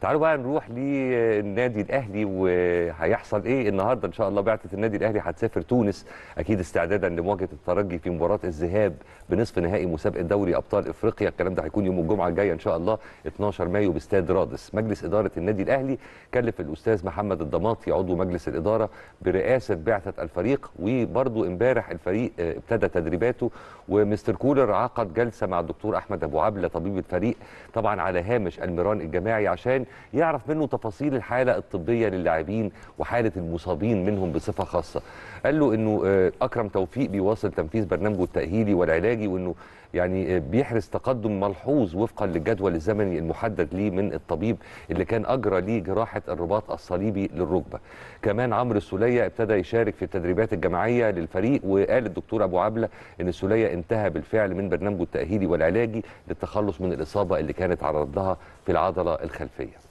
تعالوا بقى نروح للنادي الاهلي وهيحصل ايه النهارده ان شاء الله بعثه النادي الاهلي هتسافر تونس اكيد استعدادا لمواجهه الترجي في مباراه الذهاب بنصف نهائي مسابقه دوري ابطال افريقيا الكلام ده هيكون يوم الجمعه الجايه ان شاء الله 12 مايو باستاد رادس مجلس اداره النادي الاهلي كلف الاستاذ محمد الضماطي عضو مجلس الاداره برئاسه بعثه الفريق وبرضه امبارح الفريق آه، ابتدى تدريباته ومستر كولر عقد جلسه مع الدكتور احمد ابو عبله طبيب الفريق طبعا على هامش المران الجماعي عشان يعرف منه تفاصيل الحاله الطبيه للاعبين وحاله المصابين منهم بصفه خاصه قال له انه آه، اكرم توفيق بيواصل تنفيذ برنامجه التاهيلي والعلاجي وانه يعني آه، بيحرز تقدم ملحوظ وفقا للجدول الزمني المحدد ليه من الطبيب اللي كان اجرى ليه جراحه الرباط الصليبي للركبه. كمان عمرو السوليه ابتدى يشارك في التدريبات الجماعيه للفريق وقال الدكتور ابو عبله ان السوليه انتهى بالفعل من برنامجه التاهيلي والعلاجي للتخلص من الاصابه اللي كانت على رضها في العضله الخلفيه.